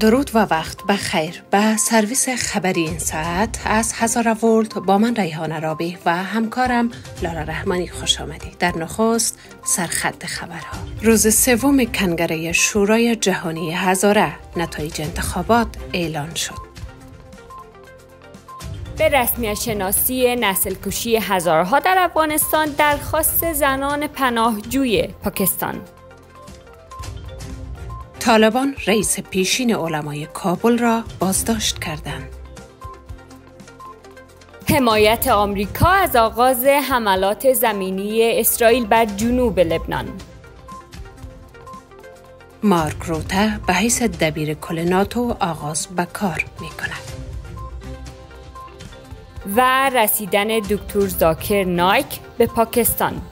درود و وقت خیر. به سرویس خبری این ساعت از هزار ولت با من ریحانه رابی و همکارم لارا رحمانی خوش آمدی در نخست سرخط خبرها روز سوم کنگره شورای جهانی هزاره نتایج انتخابات اعلان شد به رسمی شناسی نسل کشی هزارها در افغانستان درخواست زنان پناهجوی پاکستان طالبان رئیس پیشین علمای کابل را بازداشت کردند. حمایت آمریکا از آغاز حملات زمینی اسرائیل بر جنوب لبنان مارک روته به حیث دبیر کل ناتو آغاز به کار می کند. و رسیدن دکتر زاکر نایک به پاکستان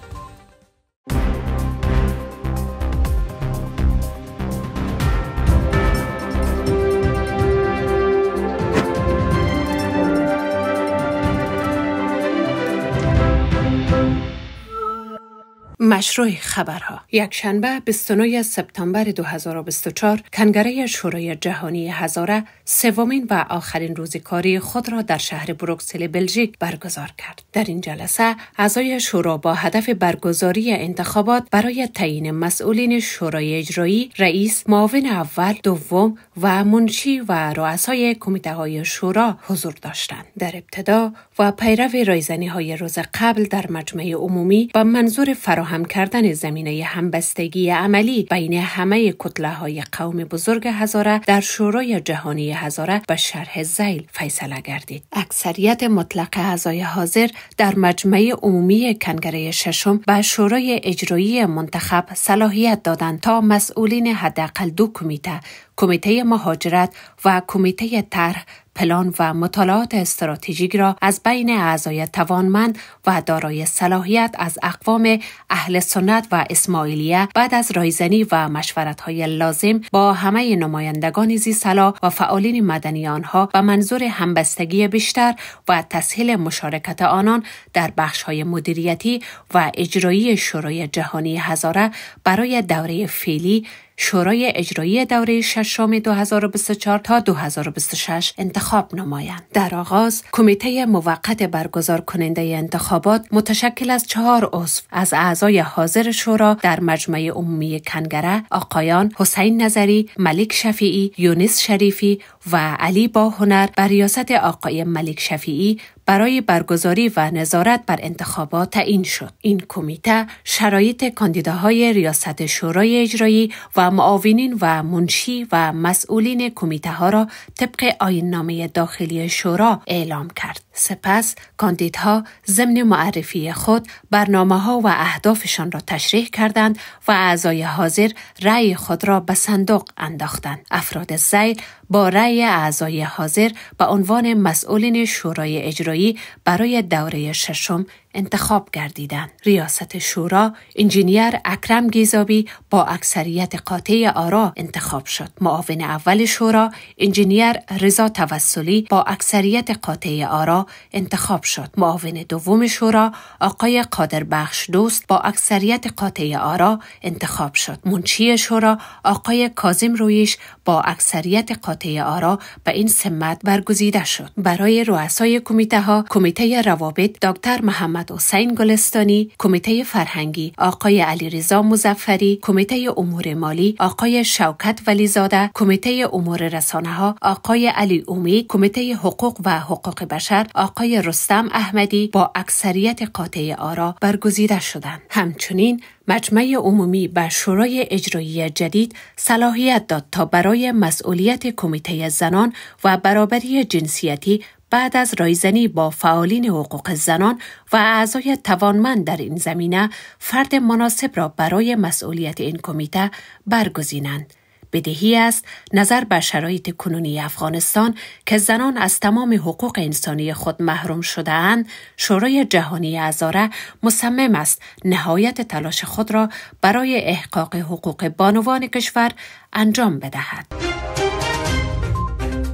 مشروع خبرها یک شنبه 29 سپتامبر 2024 کنگره شورای جهانی هزاره سومین و آخرین روز کاری خود را در شهر بروکسل بلژیک برگزار کرد در این جلسه اعضای شورا با هدف برگزاری انتخابات برای تعیین مسئولین شورای اجرایی رئیس معاون اول دوم و منشی و رؤسای کمیته های شورا حضور داشتند در ابتدا و پیرو رایزنی های روز قبل در مجمع عمومی با منظور فراهم فراهم کردن زمینه همبستگی عملی بین همه کتله های قوم بزرگ هزاره در شورای جهانی هزاره به شرح زیل فیصله گردید اکثریت مطلق اعضای حاضر در مجمع عمومی کنگره ششم به شورای اجرایی منتخب صلاحیت دادند تا مسئولین حداقل دو کمیته کمیته مهاجرت و کمیته طرح پلان و مطالعات استراتژیک را از بین اعضای توانمند و دارای صلاحیت از اقوام اهل سنت و اسماعیلیه بعد از رایزنی و مشورت های لازم با همه نمایندگان زی سلا و فعالین مدنی آنها و منظور همبستگی بیشتر و تسهیل مشارکت آنان در بخش های مدیریتی و اجرایی شورای جهانی هزاره برای دوره فعلی شورای اجرایی دوره ششم 2024 تا 2026 انتخاب نمایند. در آغاز کمیته موقت برگزار کننده انتخابات متشکل از چهار عضو از اعضای حاضر شورا در مجمع عمومی کنگره آقایان حسین نظری، ملک شفیعی، یونس شریفی و علی با هنر بر ریاست آقای ملک شفیعی برای برگزاری و نظارت بر انتخابات تعیین شد. این کمیته شرایط کاندیداهای ریاست شورای اجرایی و معاونین و منشی و مسئولین کمیته ها را طبق نامه داخلی شورا اعلام کرد. سپس کاندیدها ضمن معرفی خود برنامه ها و اهدافشان را تشریح کردند و اعضای حاضر رأی خود را به صندوق انداختند. افراد زیل با رأی اعضای حاضر به عنوان مسئولین شورای اجرایی برای دوره ششم انتخاب گردیدند. ریاست شورا انجینیر اکرم گیزابی با اکثریت قاطع آرا انتخاب شد. معاون اول شورا انجینیر رضا توسلی با اکثریت قاطع آرا انتخاب شد. معاون دوم شورا آقای قادر بخش دوست با اکثریت قاطع آرا انتخاب شد. منشی شورا آقای کازم رویش با اکثریت قاطع آرا به این سمت برگزیده شد. برای رؤسای کمیته ها کمیته روابط دکتر محمد محمد حسین گلستانی کمیته فرهنگی آقای علیرضا مزفری کمیته امور مالی آقای شوکت ولیزاده کمیته امور رسانه ها آقای علی اومی کمیته حقوق و حقوق بشر آقای رستم احمدی با اکثریت قاطع آرا برگزیده شدند همچنین مجمع عمومی به شورای اجرایی جدید صلاحیت داد تا برای مسئولیت کمیته زنان و برابری جنسیتی بعد از رایزنی با فعالین حقوق زنان و اعضای توانمند در این زمینه فرد مناسب را برای مسئولیت این کمیته برگزینند. بدهی است نظر به شرایط کنونی افغانستان که زنان از تمام حقوق انسانی خود محروم شدهاند شورای جهانی ازاره مصمم است نهایت تلاش خود را برای احقاق حقوق بانوان کشور انجام بدهد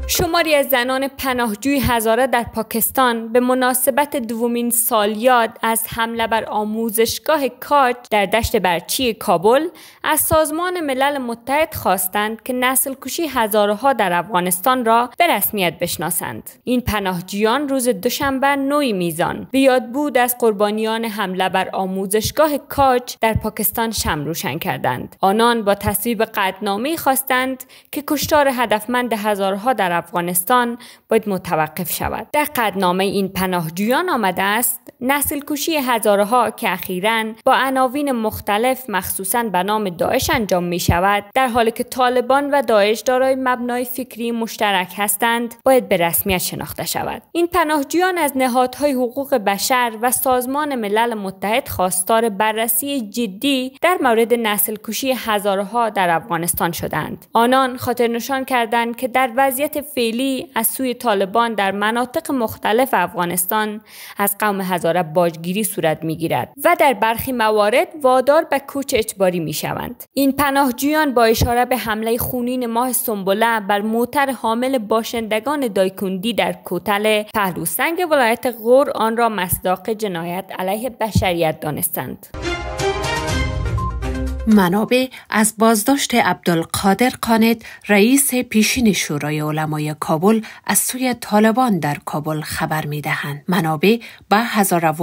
شماری از زنان پناهجوی هزاره در پاکستان به مناسبت دومین سالیاد از حمله بر آموزشگاه کاج در دشت برچی کابل از سازمان ملل متحد خواستند که نسل کشی هزاره ها در افغانستان را به رسمیت بشناسند. این پناهجویان روز دوشنبه نوی میزان به یاد بود از قربانیان حمله بر آموزشگاه کاج در پاکستان شم روشن کردند. آنان با تصویب قدنامه خواستند که کشتار هدفمند هزارها در افغانستان باید متوقف شود در قدنامه این پناهجویان آمده است نسل کشی هزارها که اخیرا با عناوین مختلف مخصوصا به نام داعش انجام می شود در حالی که طالبان و داعش دارای مبنای فکری مشترک هستند باید به رسمیت شناخته شود این پناهجویان از نهادهای حقوق بشر و سازمان ملل متحد خواستار بررسی جدی در مورد نسل کشی هزارها در افغانستان شدند آنان خاطر نشان کردند که در وضعیت فعلی از سوی طالبان در مناطق مختلف افغانستان از قوم هزاره باجگیری صورت می گیرد و در برخی موارد وادار به کوچ اجباری می شوند. این پناهجویان با اشاره به حمله خونین ماه سنبوله بر موتر حامل باشندگان دایکوندی در کوتل پهلوسنگ ولایت غور آن را مصداق جنایت علیه بشریت دانستند. منابع از بازداشت عبدالقادر قاند رئیس پیشین شورای علمای کابل از سوی طالبان در کابل خبر می دهند. منابع به هزار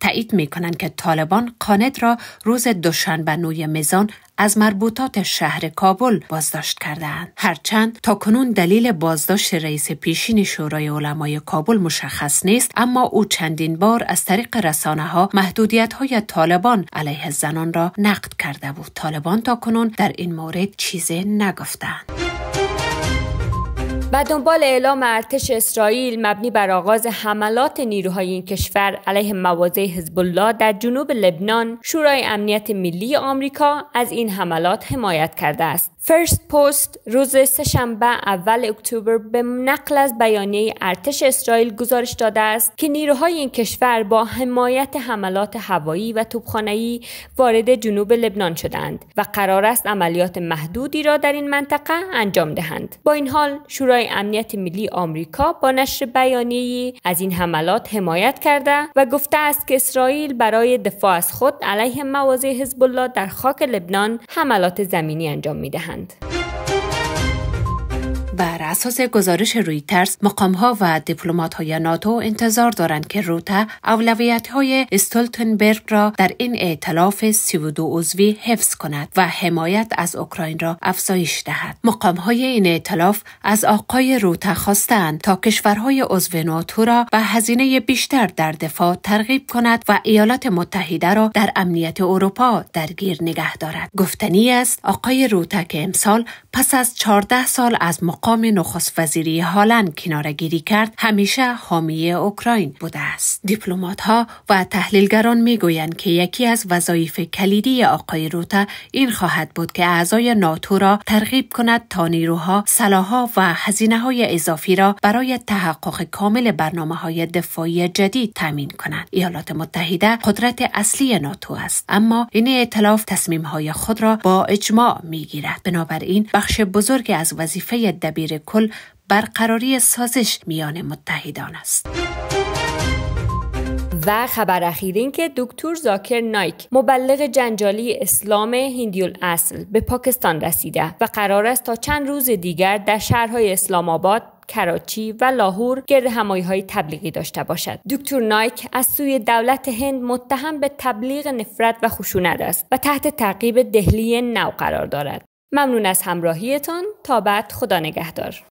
تایید می کنند که طالبان قانت را روز دوشنبه نوی میزان از مربوطات شهر کابل بازداشت کردند هرچند تا کنون دلیل بازداشت رئیس پیشین شورای علمای کابل مشخص نیست اما او چندین بار از طریق رسانه ها محدودیت های طالبان علیه زنان را نقد کرده بود طالبان تا کنون در این مورد چیزی نگفتند و دنبال اعلام ارتش اسرائیل مبنی بر آغاز حملات نیروهای این کشور علیه مواضع حزب الله در جنوب لبنان شورای امنیت ملی آمریکا از این حملات حمایت کرده است فرست پست روز سهشنبه اول اکتبر به نقل از بیانیه ارتش اسرائیل گزارش داده است که نیروهای این کشور با حمایت حملات هوایی و توپخانه‌ای وارد جنوب لبنان شدند و قرار است عملیات محدودی را در این منطقه انجام دهند با این حال شورای امنیت ملی آمریکا با نشر بیانیه‌ای از این حملات حمایت کرده و گفته است که اسرائیل برای دفاع از خود علیه مواضع حزب الله در خاک لبنان حملات زمینی انجام میدهند. اساس گزارش رویترز مقامها و های ناتو انتظار دارند که روتا های استولتنبرگ را در این اعتلاف 32 عضوی حفظ کند و حمایت از اوکراین را افزایش دهد. مقام های این اعتلاف از آقای روتا خواستند تا کشورهای عضو ناتو را به هزینه بیشتر در دفاع ترغیب کند و ایالات متحده را در امنیت اروپا درگیر نگه دارد. گفتنی است آقای روتا که امسال پس از 14 سال از مقام نخست وزیری هالند کنارگیری کرد همیشه حامی اوکراین بوده است دیپلمات ها و تحلیلگران میگویند که یکی از وظایف کلیدی آقای روتا این خواهد بود که اعضای ناتو را ترغیب کند تا نیروها سلاحها و هزینه های اضافی را برای تحقق کامل برنامه های دفاعی جدید تامین کنند ایالات متحده قدرت اصلی ناتو است اما این اطلاف تصمیم های خود را با اجماع میگیرد بنابراین بخش بزرگی از وظیفه دبیر کل برقراری سازش میان متحدان است. و خبر اخیر این که دکتر زاکر نایک مبلغ جنجالی اسلام هندی اصل به پاکستان رسیده و قرار است تا چند روز دیگر در شهرهای اسلام آباد کراچی و لاهور گرد همایی های تبلیغی داشته باشد دکتر نایک از سوی دولت هند متهم به تبلیغ نفرت و خشونت است و تحت تعقیب دهلی نو قرار دارد ممنون از همراهیتان تا بعد خدا نگهدار